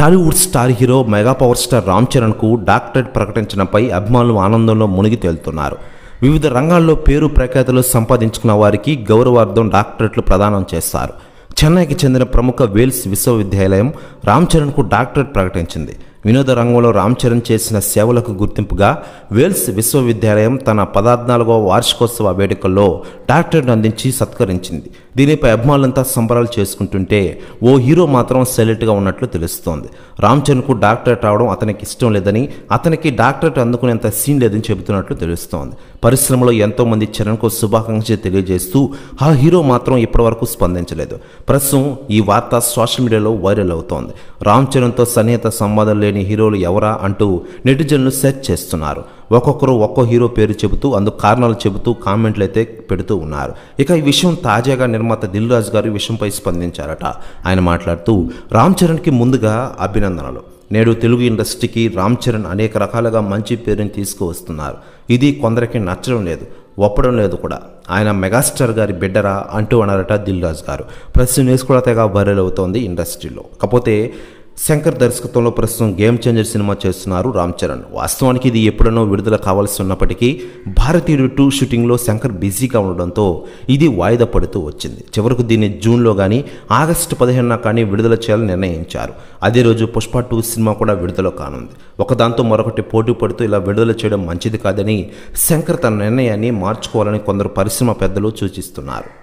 Tollywood star hero mega power star Ram చరణ్కు doctorate ప్రకటించడంపై అభిమానులు ఆనందంలో మునిగి తేలుతున్నారు వివిధ రంగాల్లో పేరు ప్రఖ్యాతులు సంపాదించుకున్న వారికి గౌరవార్థం డాక్టరేట్లు ప్రదానం చేస్తారు చెన్నైకి చెందిన ప్రముఖ వేల్స్ విశ్వవిద్యాలయం రామ్ చరణ్కు డాక్టరేట్ ప్రకటించింది వినోద రంగంలో రామ్ చరణ్ చేసిన సేవలకు గుర్తింపుగా వేల్స్ విశ్వవిద్యాలయం తన పద్నాలుగవ వార్షికోత్సవ వేడుకల్లో డాక్టర్ను అందించి సత్కరించింది దీనిపై అభిమానులంతా సంబరాలు చేసుకుంటుంటే ఓ హీరో మాత్రం సైలెంట్గా ఉన్నట్లు తెలుస్తోంది రామ్ చరణ్కు డాక్టరేట్ రావడం అతనికి ఇష్టం లేదని అతనికి డాక్టరేట్ అందుకునేంత సీన్ లేదని చెబుతున్నట్లు తెలుస్తోంది పరిశ్రమలో ఎంతోమంది చరణ్కు శుభాకాంక్షలు తెలియజేస్తూ ఆ హీరో మాత్రం ఇప్పటివరకు స్పందించలేదు ప్రస్తుతం ఈ వార్త సోషల్ మీడియాలో వైరల్ అవుతోంది రామ్ చరణ్తో సన్నిహిత సంవాదం లేని హీరోలు ఎవరా అంటూ నెటిజన్లు సెర్చ్ చేస్తున్నారు ఒక్కొక్కరు ఒక్కో హీరో పేరు చెబుతూ అందుకు కారణాలు చెబుతూ కామెంట్లు అయితే పెడుతూ ఉన్నారు ఇక ఈ విషయం తాజాగా నిర్మాత దిల్ రాజు గారు విషయంపై స్పందించారట ఆయన మాట్లాడుతూ రామ్ చరణ్కి ముందుగా అభినందనలు నేడు తెలుగు ఇండస్ట్రీకి రామ్ చరణ్ అనేక రకాలుగా మంచి పేరుని తీసుకువస్తున్నారు ఇది కొందరికి నచ్చడం లేదు ఒప్పడం లేదు కూడా ఆయన మెగాస్టార్ గారి బిడ్డరా అంటూ అన్నారట దిల్ రాజు గారు ప్రస్తుతం న్యూస్ కూడా తెగ వైరల్ అవుతోంది ఇండస్ట్రీలో కాకపోతే శంకర్ దర్శకత్వంలో ప్రస్తుతం గేమ్ చేంజర్ సినిమా చేస్తున్నారు రామ్ చరణ్ వాస్తవానికి ఇది ఎప్పుడనో విడుదల కావాల్సి ఉన్నప్పటికీ భారతీయుడు టూ షూటింగ్లో శంకర్ బిజీగా ఉండడంతో ఇది వాయిదా పడుతూ వచ్చింది చివరకు దీన్ని జూన్లో కానీ ఆగస్టు పదిహేనున కానీ విడుదల చేయాలని నిర్ణయించారు అదే రోజు పుష్ప టూ సినిమా కూడా విడుదల కానుంది ఒకదాంతో మరొకటి పోటీ పడుతూ ఇలా విడుదల చేయడం మంచిది కాదని శంకర్ తన నిర్ణయాన్ని మార్చుకోవాలని కొందరు పరిశ్రమ పెద్దలు సూచిస్తున్నారు